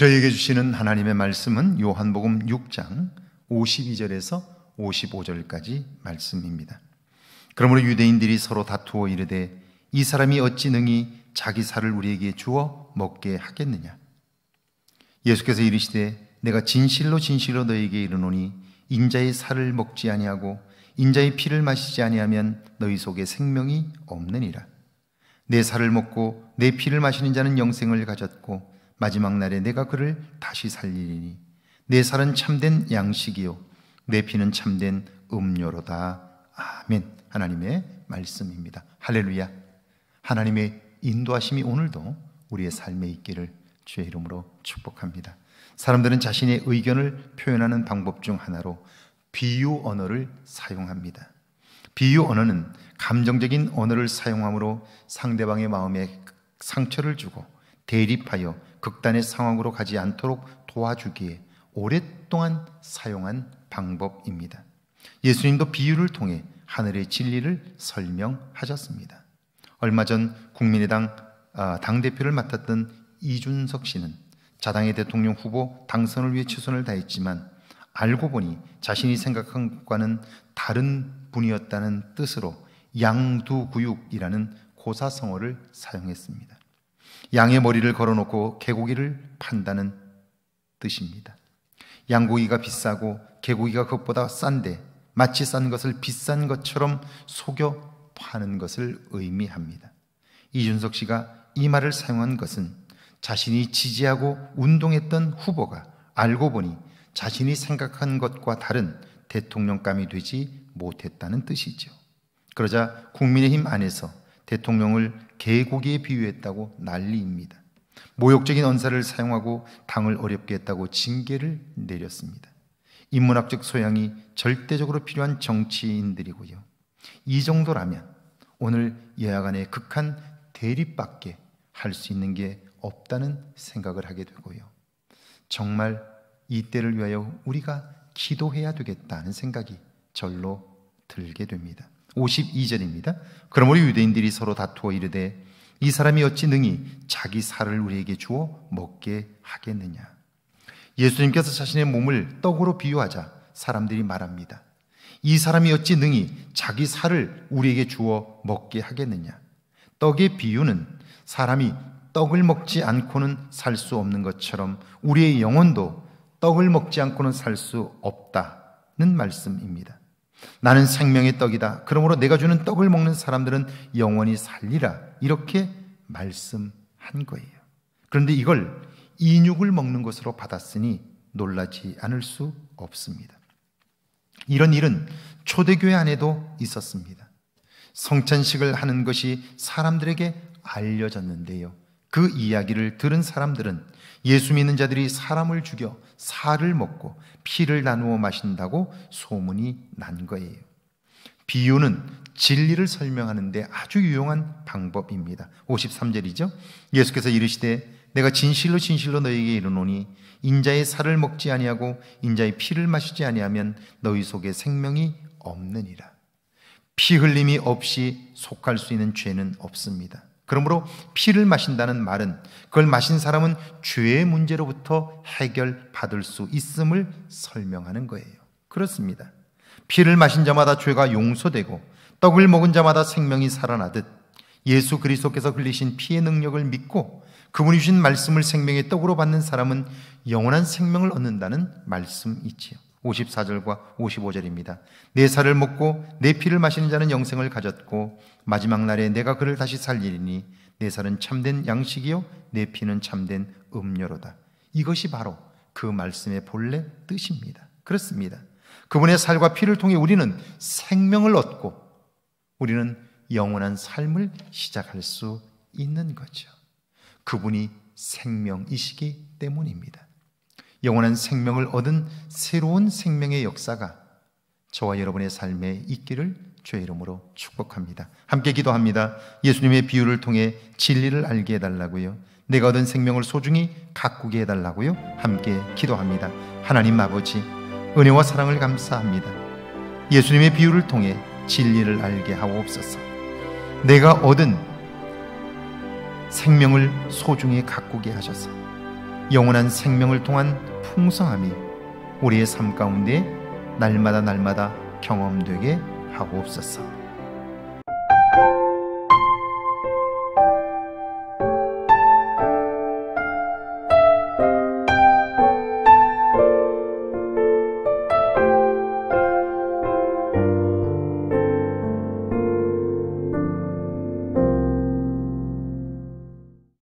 저희에게 주시는 하나님의 말씀은 요한복음 6장 52절에서 55절까지 말씀입니다. 그러므로 유대인들이 서로 다투어 이르되 이 사람이 어찌 능히 자기 살을 우리에게 주어 먹게 하겠느냐. 예수께서 이르시되 내가 진실로 진실로 너에게 이르노니 인자의 살을 먹지 아니하고 인자의 피를 마시지 아니하면 너희 속에 생명이 없느니라. 내 살을 먹고 내 피를 마시는 자는 영생을 가졌고 마지막 날에 내가 그를 다시 살리리니 내 살은 참된 양식이요 내 피는 참된 음료로다. 아멘. 하나님의 말씀입니다. 할렐루야. 하나님의 인도하심이 오늘도 우리의 삶에 있기를 주의 이름으로 축복합니다. 사람들은 자신의 의견을 표현하는 방법 중 하나로 비유 언어를 사용합니다. 비유 언어는 감정적인 언어를 사용함으로 상대방의 마음에 상처를 주고 대립하여 극단의 상황으로 가지 않도록 도와주기에 오랫동안 사용한 방법입니다. 예수님도 비유를 통해 하늘의 진리를 설명하셨습니다. 얼마 전 국민의당 아, 당대표를 맡았던 이준석 씨는 자당의 대통령 후보 당선을 위해 최선을 다했지만 알고 보니 자신이 생각한 것과는 다른 분이었다는 뜻으로 양두구육이라는 고사성어를 사용했습니다. 양의 머리를 걸어놓고 개고기를 판다는 뜻입니다. 양고기가 비싸고 개고기가 그것보다 싼데 마치 싼 것을 비싼 것처럼 속여 파는 것을 의미합니다. 이준석 씨가 이 말을 사용한 것은 자신이 지지하고 운동했던 후보가 알고 보니 자신이 생각한 것과 다른 대통령감이 되지 못했다는 뜻이죠. 그러자 국민의힘 안에서 대통령을 개고기에 비유했다고 난리입니다. 모욕적인 언사를 사용하고 당을 어렵게 했다고 징계를 내렸습니다. 인문학적 소양이 절대적으로 필요한 정치인들이고요. 이 정도라면 오늘 여야간의 극한 대립밖에 할 수 있는 게 없다는 생각을 하게 되고요. 정말 이때를 위하여 우리가 기도해야 되겠다는 생각이 절로 들게 됩니다. 52절입니다. 그러므로 유대인들이 서로 다투어 이르되 이 사람이 어찌 능히 자기 살을 우리에게 주어 먹게 하겠느냐. 예수님께서 자신의 몸을 떡으로 비유하자 사람들이 말합니다. 이 사람이 어찌 능히 자기 살을 우리에게 주어 먹게 하겠느냐. 떡의 비유는 사람이 떡을 먹지 않고는 살 수 없는 것처럼 우리의 영혼도 떡을 먹지 않고는 살 수 없다는 말씀입니다. 나는 생명의 떡이다. 그러므로 내가 주는 떡을 먹는 사람들은 영원히 살리라. 이렇게 말씀한 거예요. 그런데 이걸 인육을 먹는 것으로 받았으니 놀라지 않을 수 없습니다. 이런 일은 초대교회 안에도 있었습니다. 성찬식을 하는 것이 사람들에게 알려졌는데요. 그 이야기를 들은 사람들은 예수 믿는 자들이 사람을 죽여 살을 먹고 피를 나누어 마신다고 소문이 난 거예요. 비유는 진리를 설명하는데 아주 유용한 방법입니다. 53절이죠. 예수께서 이르시되 내가 진실로 진실로 너희에게 이르노니 인자의 살을 먹지 아니하고 인자의 피를 마시지 아니하면 너희 속에 생명이 없느니라. 피 흘림이 없이 속할 수 있는 죄는 없습니다. 그러므로 피를 마신다는 말은 그걸 마신 사람은 죄의 문제로부터 해결받을 수 있음을 설명하는 거예요. 그렇습니다. 피를 마신 자마다 죄가 용서되고 떡을 먹은 자마다 생명이 살아나듯 예수 그리스도께서 흘리신 피의 능력을 믿고 그분이 주신 말씀을 생명의 떡으로 받는 사람은 영원한 생명을 얻는다는 말씀이지요. 54절과 55절입니다. 내 살을 먹고 내 피를 마시는 자는 영생을 가졌고 마지막 날에 내가 그를 다시 살리리니 내 살은 참된 양식이요 내 피는 참된 음료로다. 이것이 바로 그 말씀의 본래 뜻입니다. 그렇습니다. 그분의 살과 피를 통해 우리는 생명을 얻고 우리는 영원한 삶을 시작할 수 있는 거죠. 그분이 생명이시기 때문입니다. 영원한 생명을 얻은 새로운 생명의 역사가 저와 여러분의 삶에 있기를 주의 이름으로 축복합니다. 함께 기도합니다. 예수님의 비유를 통해 진리를 알게 해달라고요. 내가 얻은 생명을 소중히 가꾸게 해달라고요. 함께 기도합니다. 하나님 아버지, 은혜와 사랑을 감사합니다. 예수님의 비유를 통해 진리를 알게 하옵소서. 내가 얻은 생명을 소중히 가꾸게 하셔서 영원한 생명을 통한 풍성함이 우리의 삶 가운데 날마다 날마다 경험되게 하고 없었어.